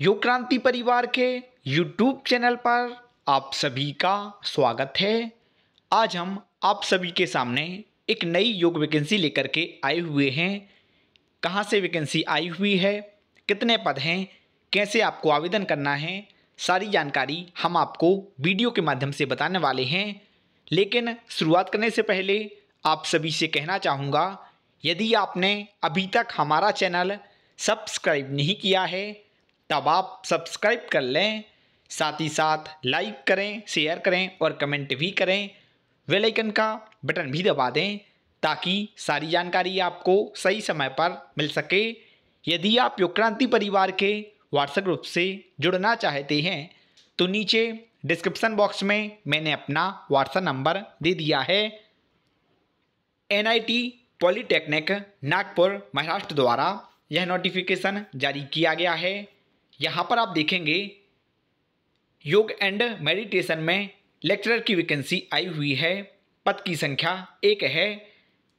योग क्रांति परिवार के YouTube चैनल पर आप सभी का स्वागत है आज हम आप सभी के सामने एक नई योग वैकेंसी लेकर के आए हुए हैं कहाँ से वैकेंसी आई हुई है कितने पद हैं कैसे आपको आवेदन करना है सारी जानकारी हम आपको वीडियो के माध्यम से बताने वाले हैं लेकिन शुरुआत करने से पहले आप सभी से कहना चाहूँगा यदि आपने अभी तक हमारा चैनल सब्सक्राइब नहीं किया है तब तो आप सब्सक्राइब कर लें साथ ही साथ लाइक करें शेयर करें और कमेंट भी करें वेल आइकन का बटन भी दबा दें ताकि सारी जानकारी आपको सही समय पर मिल सके यदि आप योगक्रांति परिवार के व्हाट्सएप ग्रुप से जुड़ना चाहते हैं तो नीचे डिस्क्रिप्शन बॉक्स में मैंने अपना व्हाट्सएप नंबर दे दिया है एनआईटी पॉलीटेक्निक नागपुर महाराष्ट्र द्वारा यह नोटिफिकेशन जारी किया गया है यहाँ पर आप देखेंगे योग एंड मेडिटेशन में लेक्चरर की वैकेंसी आई हुई है पद की संख्या एक है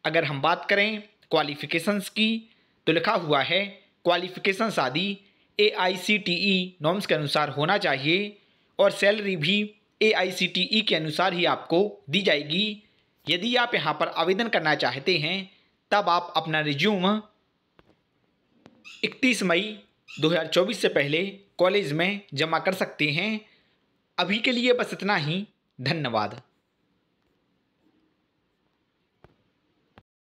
अगर हम बात करें क्वालिफिकेशंस की तो लिखा हुआ है क्वालिफिकेशंस आदि ए आई सी टी ई नॉर्म्स के अनुसार होना चाहिए और सैलरी भी ए आई सी टी ई के अनुसार ही आपको दी जाएगी यदि आप यहाँ पर आवेदन करना चाहते हैं तब आप अपना रिज्यूम 31 मई 2024 से पहले कॉलेज में जमा कर सकते हैं अभी के लिए बस इतना ही धन्यवाद